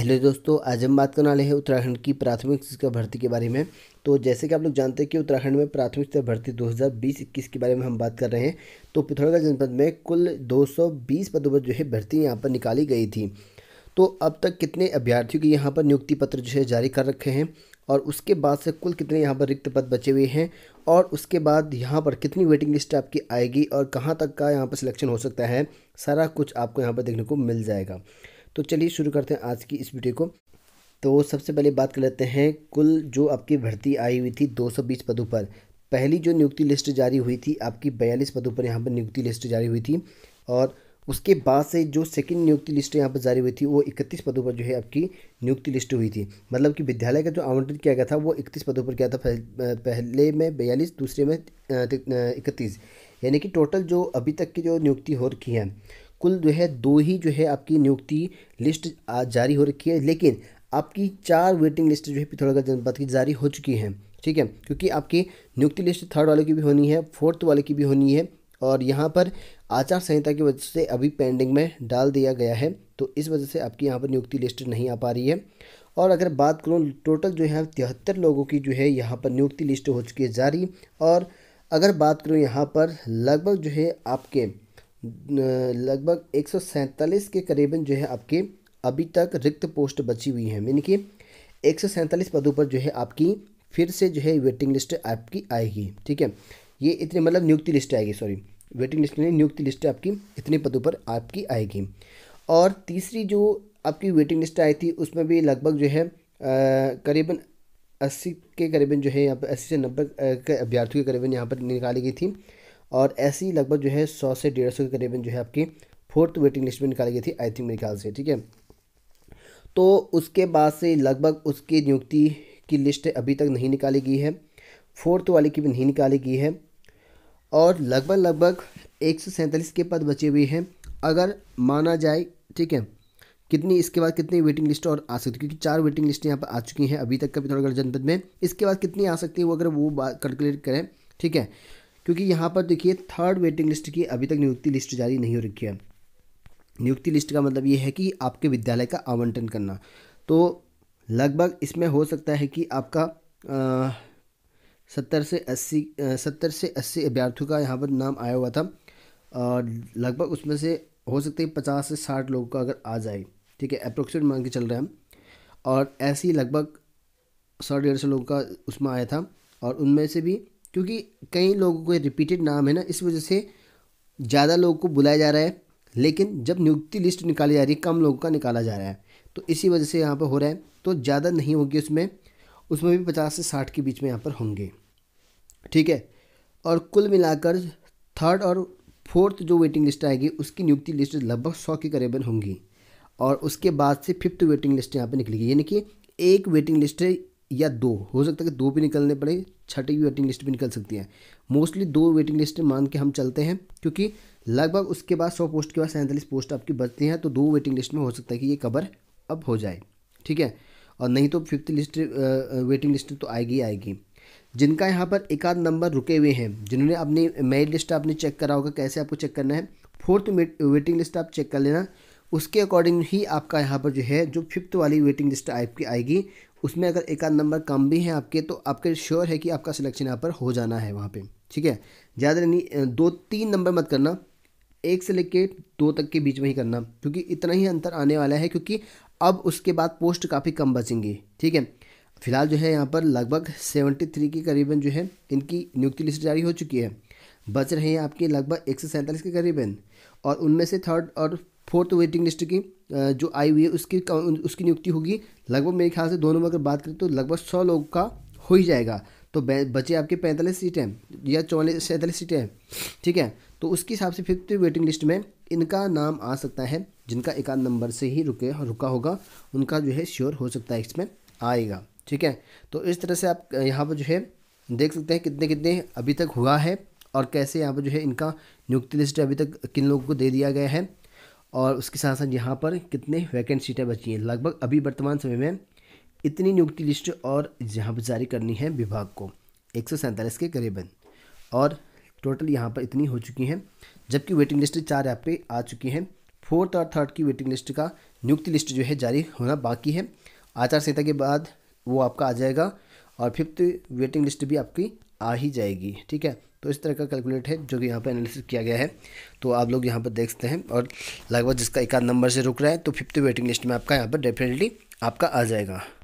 hello दोस्तों आज हम बात करने वाले हैं उत्तराखंड की प्राथमिक शिक्षा भर्ती के बारे में तो जैसे कि आप लोग जानते हैं कि उत्तराखंड में प्राथमिक शिक्षा भर्ती 2020-21 के बारे में हम बात कर रहे हैं तो पिथौरागढ़ जनपद में कुल 220 पदों पर जो है भर्ती यहाँ पर निकाली गई थी तो अब तक कितने अभ्यर्थियों के यहाँ पर नियुक्ति पत्र जो है जारी कर रखे हैं और उसके बाद से कुल कितने यहाँ पर रिक्त पद बचे हुए हैं और उसके बाद यहाँ पर कितनी वेटिंग लिस्ट आपकी आएगी और कहाँ तक का यहाँ पर सिलेक्शन हो सकता है सारा कुछ आपको यहाँ पर देखने को मिल जाएगा तो चलिए शुरू करते हैं आज की इस वीडियो को तो सबसे पहले बात कर लेते हैं कुल जो आपकी भर्ती आई हुई थी 220 पदों पर पहली जो नियुक्ति लिस्ट जारी हुई थी आपकी बयालीस पदों पर यहाँ पर नियुक्ति लिस्ट जारी हुई थी और उसके बाद से जो सेकंड नियुक्ति लिस्ट यहाँ पर जारी हुई थी वो इकतीस पदों पर जो है आपकी नियुक्ति लिस्ट हुई थी मतलब कि विद्यालय का जो आवंटन किया गया था वो इकतीस पदों पर किया था पहले में बयालीस दूसरे में इकतीस यानी कि टोटल जो अभी तक की जो नियुक्ति हो रखी है कुल जो है दो ही जो है आपकी नियुक्ति लिस्ट जारी हो रखी है लेकिन आपकी चार वेटिंग लिस्ट जो है पिथौरागढ़ जनपद की जारी हो चुकी है ठीक है क्योंकि आपकी नियुक्ति लिस्ट थर्ड वाले की भी होनी है फोर्थ वाले की भी होनी है और यहाँ पर आचार संहिता की वजह से अभी पेंडिंग में डाल दिया गया है तो इस वजह से आपकी यहाँ पर नियुक्ति लिस्ट नहीं आ पा रही है और अगर बात करूँ टोटल जो है तिहत्तर लोगों की जो है यहाँ पर नियुक्ति लिस्ट हो चुकी है जारी और अगर बात करूँ यहाँ पर लगभग जो है आपके लगभग एक के करीबन जो है आपके अभी तक रिक्त पोस्ट बची हुई हैं यानी कि एक पदों पर जो है आपकी फिर से जो है वेटिंग लिस्ट आपकी आएगी ठीक है ये इतने मतलब नियुक्ति लिस्ट आएगी सॉरी वेटिंग लिस्ट नहीं नियुक्ति लिस्ट आपकी इतने पदों पर आपकी आएगी और तीसरी जो आपकी वेटिंग लिस्ट आई थी उसमें भी लगभग जो है करीबन अस्सी के करीबन जो है यहाँ पर अस्सी से नब्बे अभ्यर्थियों के करीबन यहाँ पर निकाली गई थी और ऐसी लगभग जो है सौ से डेढ़ सौ के करीबन जो है आपकी फोर्थ वेटिंग लिस्ट में निकाली गई थी आई थिंक मेरे ख्याल से ठीक है तो उसके बाद से लगभग उसकी नियुक्ति की लिस्ट अभी तक नहीं निकाली गई है फोर्थ वाले की भी नहीं निकाली गई है और लगभग लगभग एक सौ सैंतालीस के पद बचे हुए हैं अगर माना जाए ठीक है कितनी इसके बाद कितनी वेटिंग लिस्ट और आ सकती है क्योंकि चार वेटिंग लिस्ट यहाँ पर आ चुकी हैं अभी तक का पिथौरागढ़ जनपद में इसके बाद कितनी आ सकती है वो अगर वो बात कैलकुलेट करें ठीक है क्योंकि यहाँ पर देखिए थर्ड वेटिंग लिस्ट की अभी तक नियुक्ति लिस्ट जारी नहीं हो रखी है नियुक्ति लिस्ट का मतलब ये है कि आपके विद्यालय का आवंटन करना तो लगभग इसमें हो सकता है कि आपका सत्तर से अस्सी सत्तर से अस्सी अभ्यर्थियों का यहाँ पर नाम आया हुआ था और लगभग उसमें से हो सकता है पचास से साठ लोगों का अगर आ जाए ठीक है अप्रोक्सीमेट मान के चल रहे हैं और ऐसे ही लगभग सौ डेढ़ सौ लोगों का उसमें आया था और उनमें से भी क्योंकि कई लोगों के रिपीटेड नाम है ना इस वजह से ज़्यादा लोगों को बुलाया जा रहा है लेकिन जब नियुक्ति लिस्ट निकाली जा रही है कम लोगों का निकाला जा रहा है तो इसी वजह से यहाँ पर हो रहा है तो ज़्यादा नहीं होगी उसमें उसमें भी पचास से साठ के बीच में यहाँ पर होंगे ठीक है और कुल मिलाकर थर्ड और फोर्थ जो वेटिंग लिस्ट आएगी उसकी नियुक्ति लिस्ट लगभग सौ के करीबन होंगी और उसके बाद से फिफ्थ वेटिंग लिस्ट यहाँ पर निकलेगी यानी कि एक वेटिंग लिस्ट या दो हो सकता है कि दो भी निकलने पड़े छठी भी वेटिंग लिस्ट भी निकल सकती है मोस्टली दो वेटिंग लिस्ट मान के हम चलते हैं क्योंकि लगभग उसके बाद सौ पोस्ट के बाद सैंतालीस पोस्ट आपकी बचती हैं तो दो वेटिंग लिस्ट में हो सकता है कि ये कवर अब हो जाए ठीक है और नहीं तो फिफ्थ लिस्ट वेटिंग लिस्ट तो आएगी आएगी जिनका यहाँ पर एक आध नंबर रुके हुए हैं जिन्होंने अपनी मेरिट लिस्ट आपने चेक करा होगा कैसे आपको चेक करना है फोर्थ वेटिंग लिस्ट आप चेक कर लेना उसके अकॉर्डिंग ही आपका यहाँ पर जो है जो फिफ्थ वाली वेटिंग लिस्ट आपकी की आएगी उसमें अगर एक आध नंबर कम भी हैं आपके तो आपके श्योर है कि आपका सिलेक्शन यहाँ पर हो जाना है वहाँ पे ठीक है ज़्यादा नहीं दो तीन नंबर मत करना एक से लेके दो तक के बीच में ही करना क्योंकि इतना ही अंतर आने वाला है क्योंकि अब उसके बाद पोस्ट काफ़ी कम बचेंगी ठीक है फिलहाल जो है यहाँ पर लगभग सेवेंटी थ्री के करीबन जो है इनकी नियुक्ति लिस्ट जारी हो चुकी है बच रहे हैं आपके लगभग एक सौ सैंतालीस के करीबन और उनमें से थर्ड और फोर्थ वेटिंग लिस्ट की जो आई हुई है उसकी उसकी नियुक्ति होगी लगभग मेरे ख्याल से दोनों में अगर बात करें तो लगभग सौ लोगों का हो ही जाएगा तो बचे आपके पैंतालीस सीटें या चौलीस सैंतालीस सीटें ठीक है तो उसके हिसाब से फिफ्थ वेटिंग लिस्ट में इनका नाम आ सकता है जिनका एक आध नंबर से ही रुके रुका होगा उनका जो है श्योर हो सकता है इसमें आएगा ठीक है तो इस तरह से आप यहाँ पर जो है देख सकते हैं कितने कितने अभी तक हुआ है और कैसे यहाँ पर जो है इनका नियुक्ति लिस्ट अभी तक किन लोगों को दे दिया गया है और उसके साथ साथ यहाँ पर कितने वैकेंट सीटें बची हैं लगभग अभी वर्तमान समय में इतनी नियुक्ति लिस्ट और यहाँ पर जारी करनी है विभाग को एक के करीबन और टोटल यहाँ पर इतनी हो चुकी हैं जबकि वेटिंग लिस्ट चार यहाँ पे आ चुकी हैं फोर्थ और थर्ड की वेटिंग लिस्ट का नियुक्ति लिस्ट जो है जारी होना बाकी है आचार संहिता के बाद वो आपका आ जाएगा और फिफ्थ वेटिंग लिस्ट भी आपकी आ ही जाएगी ठीक है तो इस तरह का कैलकुलेट है जो कि यहाँ पे एनालिसिस किया गया है तो आप लोग यहाँ पर देख सकते हैं और लगभग जिसका एक आध नंबर से रुक रहा है तो फिफ्थ वेटिंग लिस्ट में आपका यहाँ पर डेफिनेटली आपका आ जाएगा